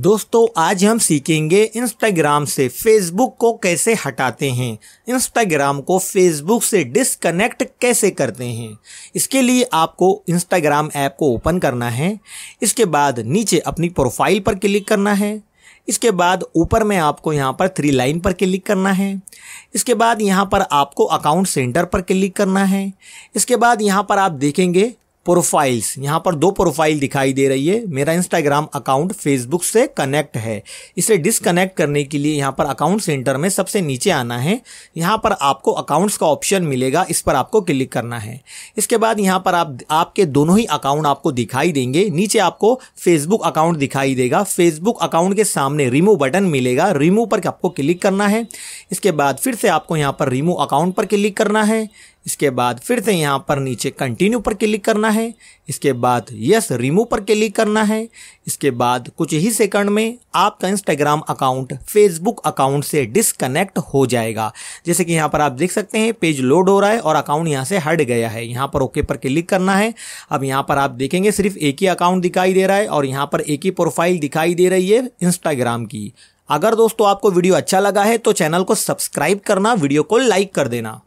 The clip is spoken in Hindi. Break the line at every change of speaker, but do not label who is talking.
दोस्तों आज हम सीखेंगे इंस्टाग्राम से फेसबुक को कैसे हटाते हैं इंस्टाग्राम को फेसबुक से डिसकनेक्ट कैसे करते हैं इसके लिए आपको इंस्टाग्राम ऐप को ओपन करना है इसके बाद नीचे अपनी प्रोफाइल पर क्लिक करना है इसके बाद ऊपर में आपको यहाँ पर थ्री लाइन पर क्लिक करना है इसके बाद यहाँ पर आपको अकाउंट सेंटर पर क्लिक करना है इसके बाद यहाँ पर आप देखेंगे प्रोफाइल्स यहाँ पर दो प्रोफाइल दिखाई दे रही है मेरा इंस्टाग्राम अकाउंट फेसबुक से कनेक्ट है इसे डिसकनेक्ट करने के लिए यहाँ पर अकाउंट सेंटर में सबसे नीचे आना है यहाँ पर आपको अकाउंट्स का ऑप्शन मिलेगा इस पर आपको क्लिक करना है इसके बाद यहाँ पर आप आपके दोनों ही अकाउंट आपको दिखाई देंगे नीचे आपको फेसबुक अकाउंट दिखाई देगा फेसबुक अकाउंट के सामने रिमूव बटन मिलेगा रिमूव पर आपको क्लिक करना है इसके बाद फिर से आपको यहाँ पर रिमूव अकाउंट पर क्लिक करना है इसके बाद फिर से यहाँ पर नीचे कंटिन्यू पर क्लिक करना है इसके बाद यस रिमूव पर क्लिक करना है इसके बाद कुछ ही सेकंड में आपका इंस्टाग्राम अकाउंट फेसबुक अकाउंट से डिसकनेक्ट हो जाएगा जैसे कि यहाँ पर आप देख सकते हैं पेज लोड हो रहा है और अकाउंट यहाँ से हट गया है यहाँ पर ओके पर क्लिक करना है अब यहाँ पर आप देखेंगे सिर्फ एक ही अकाउंट दिखाई दे रहा है और यहाँ पर एक ही प्रोफाइल दिखाई दे रही है इंस्टाग्राम की अगर दोस्तों आपको वीडियो अच्छा लगा है तो चैनल को सब्सक्राइब करना वीडियो को लाइक कर देना